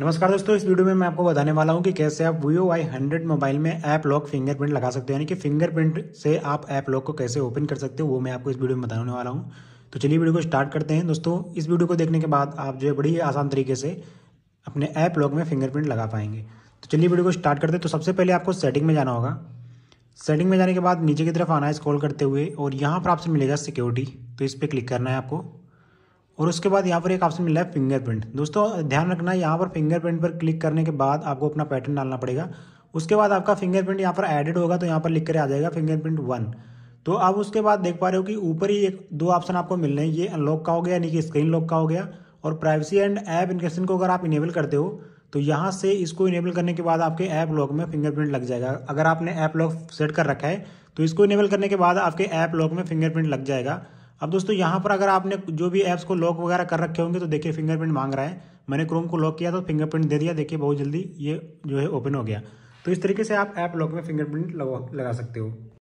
नमस्कार दोस्तों इस वीडियो में मैं आपको बताने वाला हूं कि कैसे आप V O I hundred mobile में ऐप लॉक फिंगरप्रिंट लगा सकते हो यानी कि फिंगरप्रिंट से आप ऐप लॉक को कैसे ओपन कर सकते हो वो मैं आपको इस वीडियो में बताने वाला हूं तो चलिए वीडियो को स्टार्ट करते हैं दोस्तों इस वीडियो को देखने के बाद आप जो है बड़ी आसान तरीके से अपने ऐप लॉक में फिंगरप्रिंट लगा पाएंगे तो चलिए वीडियो को स्टार्ट करते हैं तो सबसे पहले आपको सेटिंग में जाना होगा सेटिंग में जाने के बाद नीचे की तरफ आना है स्कॉल करते हुए और यहाँ पर आपसे मिलेगा सिक्योरिटी तो इस पर क्लिक करना है आपको और उसके बाद यहाँ पर एक ऑप्शन मिला है फिंगरप्रिंट दोस्तों ध्यान रखना यहाँ पर फिंगरप्रिंट पर क्लिक करने के बाद आपको अपना पैटर्न डालना पड़ेगा उसके बाद आपका फिंगरप्रिंट यहाँ पर एडिड होगा तो यहाँ पर लिख कर आ जाएगा फिंगरप्रिंट वन तो आप उसके बाद देख पा रहे हो कि ऊपर ही एक दो ऑप्शन आपको मिल रहे हैं ये अनलॉक का हो गया यानी कि स्क्रीन लॉक का हो गया और प्राइवेसी एंड ऐप इनकेशन को अगर आप इनेबल करते हो तो यहाँ से इसको इनेबल करने के बाद आपके ऐप लॉक में फिंगरप्रिंट लग जाएगा अगर आपने ऐप लॉक सेट कर रखा है तो इसको इनेबल करने के बाद आपके ऐप लॉक में फिंगरप्रिंट लग जाएगा अब दोस्तों यहाँ पर अगर आपने जो भी ऐप्स को लॉक वगैरह कर रखे होंगे तो देखिए फिंगरप्रिंट मांग रहा है मैंने क्रोम को लॉक किया तो फिंगरप्रिंट दे दिया देखिए बहुत जल्दी ये जो है ओपन हो गया तो इस तरीके से आप ऐप लॉक में फिंगरप्रिंट लगा सकते हो